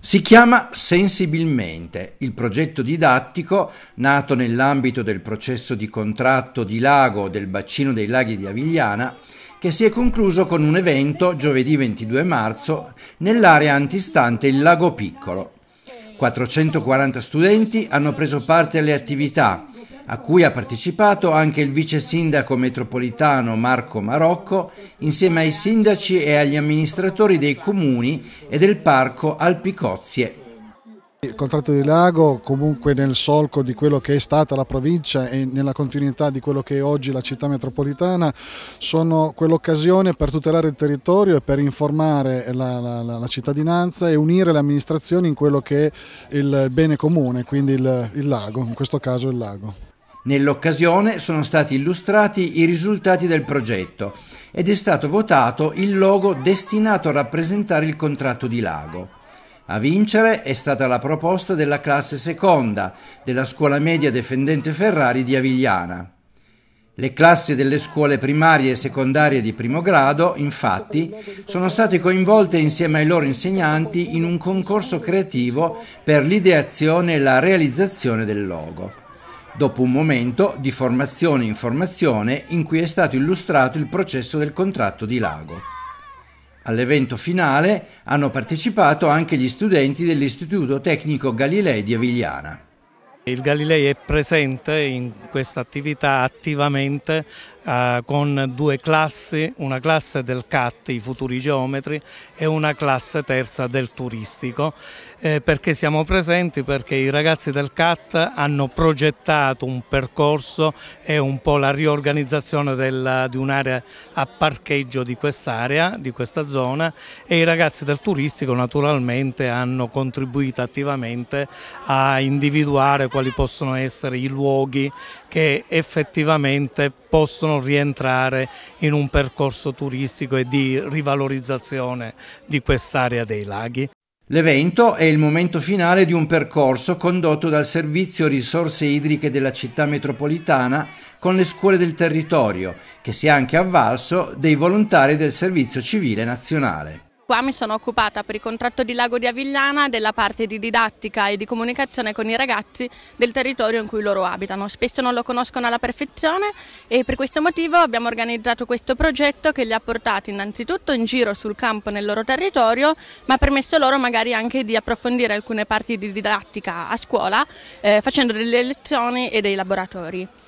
Si chiama Sensibilmente, il progetto didattico nato nell'ambito del processo di contratto di lago del bacino dei laghi di Avigliana che si è concluso con un evento giovedì 22 marzo nell'area antistante il Lago Piccolo. 440 studenti hanno preso parte alle attività a cui ha partecipato anche il vice sindaco metropolitano Marco Marocco, insieme ai sindaci e agli amministratori dei comuni e del parco Alpicozie. Il contratto di Lago comunque nel solco di quello che è stata la provincia e nella continuità di quello che è oggi la città metropolitana sono quell'occasione per tutelare il territorio e per informare la, la, la, cittadinanza e unire le amministrazioni in quello che è il bene comune, quindi il, il lago, in questo caso il lago. Nell'occasione sono stati illustrati i risultati del progetto ed è stato votato il logo destinato a rappresentare il contratto di Lago. A vincere è stata la proposta della classe seconda della scuola media Defendente Ferrari di Avigliana. Le classi delle scuole primarie e secondarie di primo grado, infatti, sono state coinvolte insieme ai loro insegnanti in un concorso creativo per l'ideazione e la realizzazione del logo dopo un momento di formazione in formazione in cui è stato illustrato il processo del contratto di Lago. All'evento finale hanno partecipato anche gli studenti dell'Istituto Tecnico Galilei di Avigliana. Il Galilei è presente in questa attività attivamente eh, con due classi, una classe del CAT, i futuri geometri, e una classe terza del turistico. Eh, perché siamo presenti? Perché i ragazzi del CAT hanno progettato un percorso e un po' la riorganizzazione del, di un'area a parcheggio di quest'area, di questa zona, e i ragazzi del turistico naturalmente hanno contribuito attivamente a individuare quali possono essere i luoghi che effettivamente possono rientrare in un percorso turistico e di rivalorizzazione di quest'area dei laghi. L'evento è il momento finale di un percorso condotto dal Servizio Risorse Idriche della città metropolitana con le scuole del territorio, che si è anche avvalso dei volontari del Servizio Civile Nazionale. Qua mi sono occupata per il contratto di Lago di Avigliana della parte di didattica e di comunicazione con i ragazzi del territorio in cui loro abitano. Spesso non lo conoscono alla perfezione e per questo motivo abbiamo organizzato questo progetto che li ha portati innanzitutto in giro sul campo nel loro territorio, ma ha permesso loro magari anche di approfondire alcune parti di didattica a scuola eh, facendo delle lezioni e dei laboratori.